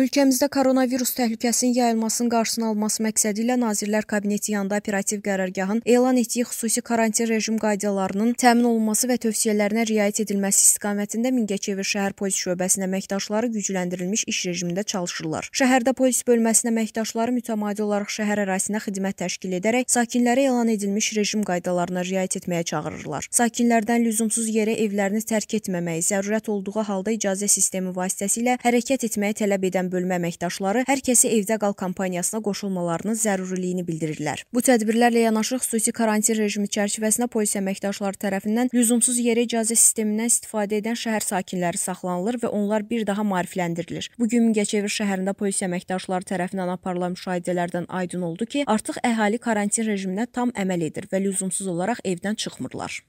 Ölkəmizdə koronavirus təhlükəsinin yayılmasının qarşısını alması məqsədi ilə Nazirlər Kabineti yanında operativ qərargahın elan etdiyi xüsusi karantin rejim qaydalarının təmin olunması və tövsiyələrinə riayət edilməsi istiqamətində Mingəçevir şəhər polis şöbəsinin əməkdaşları gücləndirilmiş iş rejimində çalışırlar. Şəhərdə polis bölməsinin əməkdaşları mütəmadi olaraq şəhər ərazisinə xidmət təşkil edərək sakinləri elan edilmiş rejim qaydalarına riayət etməyə çağırırlar. Sakinlərdən lüzumsuz yerə evlərini tərk etməməyi, zərurət olduğu halda icazə sistemi vasitəsilə hərəkət etməyi tələb edən işlən bölmə əməkdaşları hər kəsi evdə qal kampaniyasına qoşulmalarının zəruriliyini bildirirlər. Bu tədbirlərlə yanaşı xüsusi karantin rejimi çərçivəsində polis əməkdaşları tərəfindən lüzumsuz yerə icazə sistemindən istifadə edən şəhər sakinləri saxlanılır və onlar bir daha maarifləndirilir. Bu gün Mingəçevir şəhərində polis əməkdaşları tərəfindən aparılan müşahidələrdən aydın oldu ki, artıq əhali karantin rejiminə tam əməl edir və lüzumsuz olaraq evdən çıxmırlar.